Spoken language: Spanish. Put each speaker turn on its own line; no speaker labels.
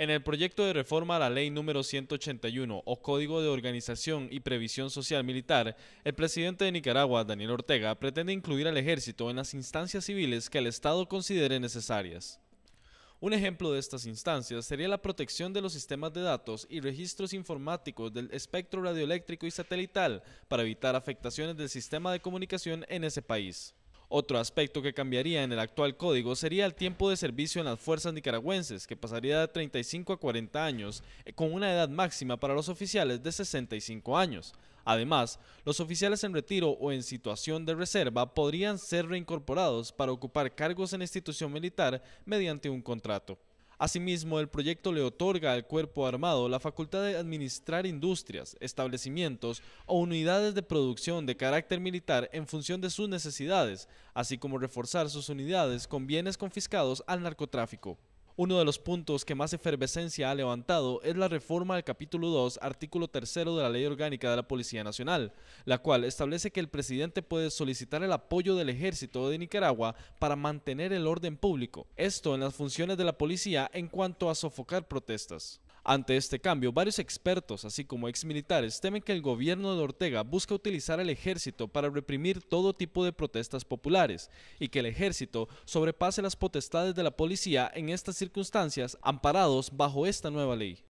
En el proyecto de reforma a la Ley número 181 o Código de Organización y Previsión Social Militar, el presidente de Nicaragua, Daniel Ortega, pretende incluir al ejército en las instancias civiles que el Estado considere necesarias. Un ejemplo de estas instancias sería la protección de los sistemas de datos y registros informáticos del espectro radioeléctrico y satelital para evitar afectaciones del sistema de comunicación en ese país. Otro aspecto que cambiaría en el actual código sería el tiempo de servicio en las fuerzas nicaragüenses, que pasaría de 35 a 40 años, eh, con una edad máxima para los oficiales de 65 años. Además, los oficiales en retiro o en situación de reserva podrían ser reincorporados para ocupar cargos en institución militar mediante un contrato. Asimismo, el proyecto le otorga al cuerpo armado la facultad de administrar industrias, establecimientos o unidades de producción de carácter militar en función de sus necesidades, así como reforzar sus unidades con bienes confiscados al narcotráfico. Uno de los puntos que más efervescencia ha levantado es la reforma del capítulo 2, artículo 3 de la Ley Orgánica de la Policía Nacional, la cual establece que el presidente puede solicitar el apoyo del ejército de Nicaragua para mantener el orden público, esto en las funciones de la policía en cuanto a sofocar protestas. Ante este cambio, varios expertos, así como militares temen que el gobierno de Ortega busca utilizar el ejército para reprimir todo tipo de protestas populares y que el ejército sobrepase las potestades de la policía en estas circunstancias amparados bajo esta nueva ley.